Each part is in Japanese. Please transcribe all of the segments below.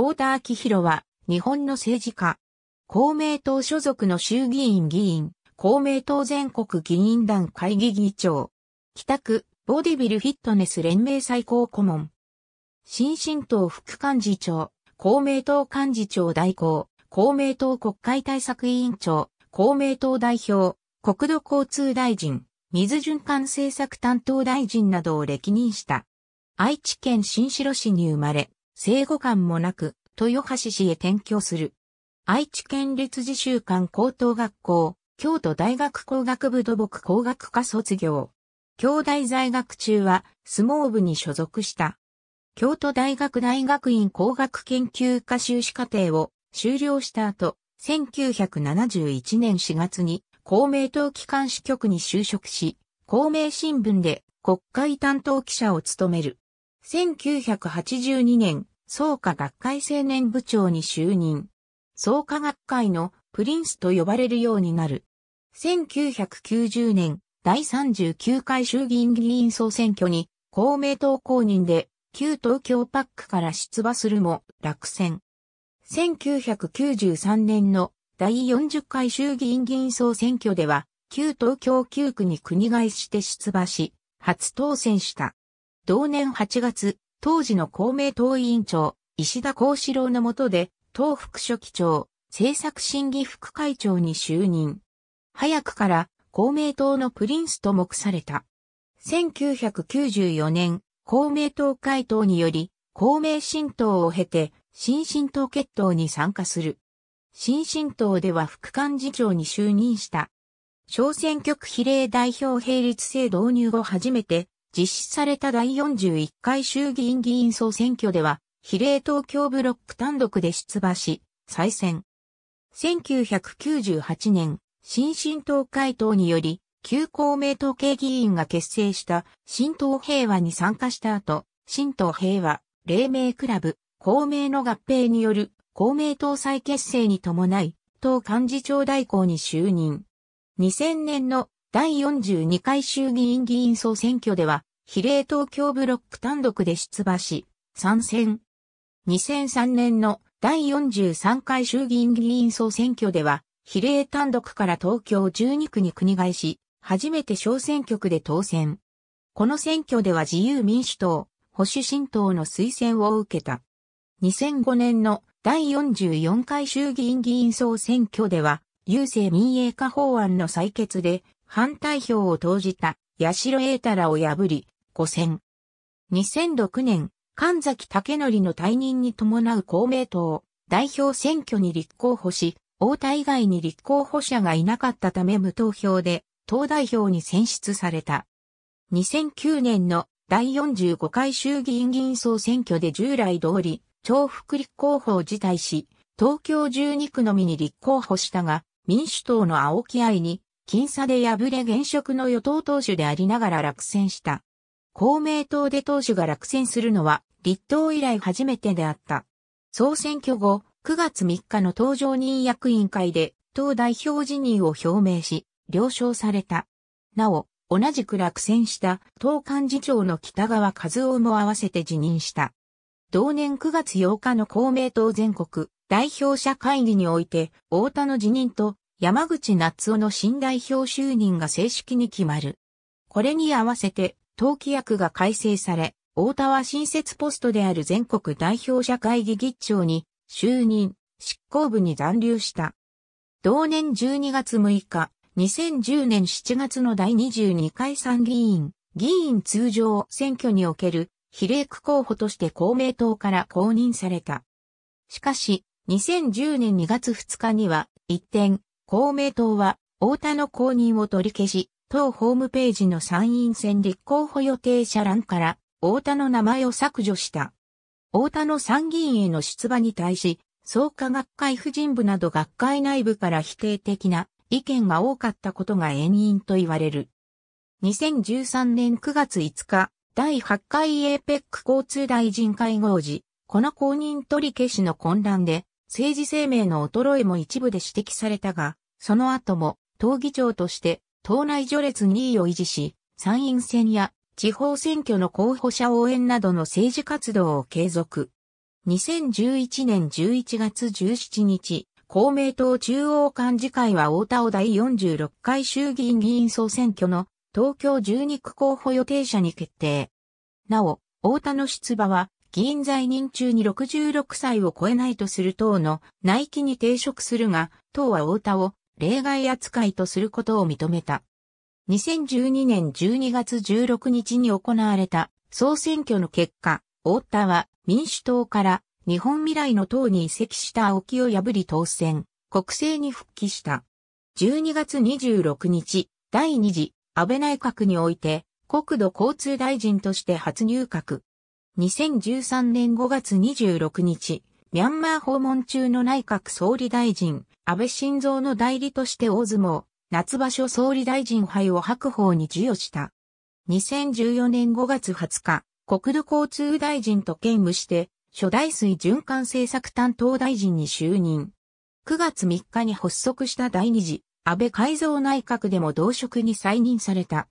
太田昭弘は、日本の政治家。公明党所属の衆議院議員、公明党全国議員団会議議長。北区、ボディビルフィットネス連盟最高顧問。新進党副幹事長、公明党幹事長代行、公明党国会対策委員長、公明党代表、国土交通大臣、水循環政策担当大臣などを歴任した。愛知県新城市に生まれ、生後感もなく、豊橋市へ転居する。愛知県立自習館高等学校、京都大学工学部土木工学科卒業。京大在学中は相撲部に所属した。京都大学大学院工学研究科修士課程を修了した後、1971年4月に公明党機関支局に就職し、公明新聞で国会担当記者を務める。1982年、創価学会青年部長に就任。創価学会のプリンスと呼ばれるようになる。1990年、第39回衆議院議員総選挙に公明党公認で旧東京パックから出馬するも落選。1993年の第40回衆議院議員総選挙では旧東京9区に国返して出馬し、初当選した。同年8月、当時の公明党委員長、石田幸四郎の下で、党副書記長、政策審議副会長に就任。早くから公明党のプリンスと目された。1994年、公明党会党により、公明新党を経て、新進党決闘に参加する。新進党では副幹事長に就任した。小選挙区比例代表並立制導入後初めて、実施された第41回衆議院議員総選挙では、比例東京ブロック単独で出馬し、再選。1998年、新進党会党により、旧公明党系議員が結成した新党平和に参加した後、新党平和、黎明クラブ、公明の合併による公明党再結成に伴い、党幹事長代行に就任。2000年の第42回衆議院議員総選挙では、比例東京ブロック単独で出馬し、参戦。2003年の第43回衆議院議員総選挙では、比例単独から東京12区に国返し、初めて小選挙区で当選。この選挙では自由民主党、保守新党の推薦を受けた。2005年の第44回衆議院議員総選挙では、郵政民営化法案の採決で反対票を投じた八代栄太らを破り、五選。2006年、神崎武則の退任に伴う公明党代表選挙に立候補し、大田以外に立候補者がいなかったため無投票で党代表に選出された。2009年の第45回衆議院議員総選挙で従来通り、重複立候補を辞退し、東京12区のみに立候補したが、民主党の青木愛に僅差で敗れ現職の与党党首でありながら落選した。公明党で党首が落選するのは立党以来初めてであった。総選挙後、9月3日の登場任役員会で党代表辞任を表明し、了承された。なお、同じく落選した党幹事長の北川和夫も合わせて辞任した。同年9月8日の公明党全国代表者会議において、太田の辞任と山口夏夫の新代表就任が正式に決まる。これに合わせて、党規約が改正され、大田は新設ポストである全国代表者会議議長に就任、執行部に残留した。同年12月6日、2010年7月の第22回参議院、議員通常選挙における比例区候補として公明党から公認された。しかし、2010年2月2日には一転、公明党は、太田の公認を取り消し、党ホームページの参院選立候補予定者欄から、太田の名前を削除した。太田の参議院への出馬に対し、創価学会婦人部など学会内部から否定的な意見が多かったことが遠因と言われる。2013年9月5日、第8回 APEC 交通大臣会合時、この公認取り消しの混乱で、政治生命の衰えも一部で指摘されたが、その後も党議長として党内序列2位を維持し、参院選や地方選挙の候補者応援などの政治活動を継続。2011年11月17日、公明党中央幹事会は大田尾第46回衆議院議員総選挙の東京12区候補予定者に決定。なお、大田の出馬は議員在任中に66歳を超えないとする党の内規に抵触するが、党は太田を例外扱いとすることを認めた。2012年12月16日に行われた総選挙の結果、太田は民主党から日本未来の党に移籍した青木を破り当選、国政に復帰した。12月26日、第2次安倍内閣において国土交通大臣として初入閣。2013年5月26日、ミャンマー訪問中の内閣総理大臣、安倍晋三の代理として大相撲、夏場所総理大臣杯を白鵬に授与した。2014年5月20日、国土交通大臣と兼務して、初代水循環政策担当大臣に就任。9月3日に発足した第2次、安倍改造内閣でも同職に再任された。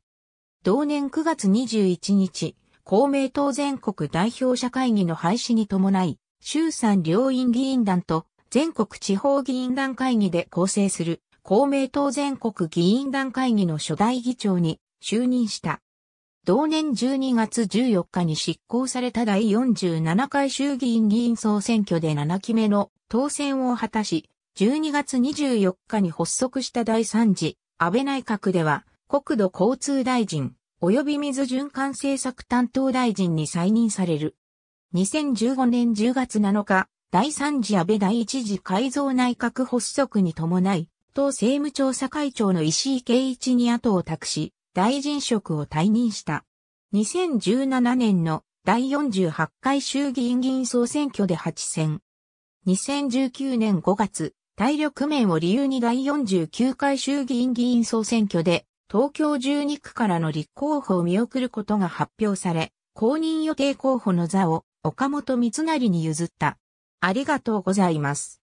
同年9月21日、公明党全国代表者会議の廃止に伴い、衆参両院議員団と全国地方議員団会議で構成する公明党全国議員団会議の初代議長に就任した。同年12月14日に執行された第47回衆議院議員総選挙で7期目の当選を果たし、12月24日に発足した第3次安倍内閣では国土交通大臣、及び水循環政策担当大臣に再任される。2015年10月7日、第3次安倍第1次改造内閣発足に伴い、党政務調査会長の石井圭一に後を託し、大臣職を退任した。2017年の第48回衆議院議員総選挙で8選。2019年5月、体力面を理由に第49回衆議院議員総選挙で東京12区からの立候補を見送ることが発表され、公認予定候補の座を岡本三成に譲った。ありがとうございます。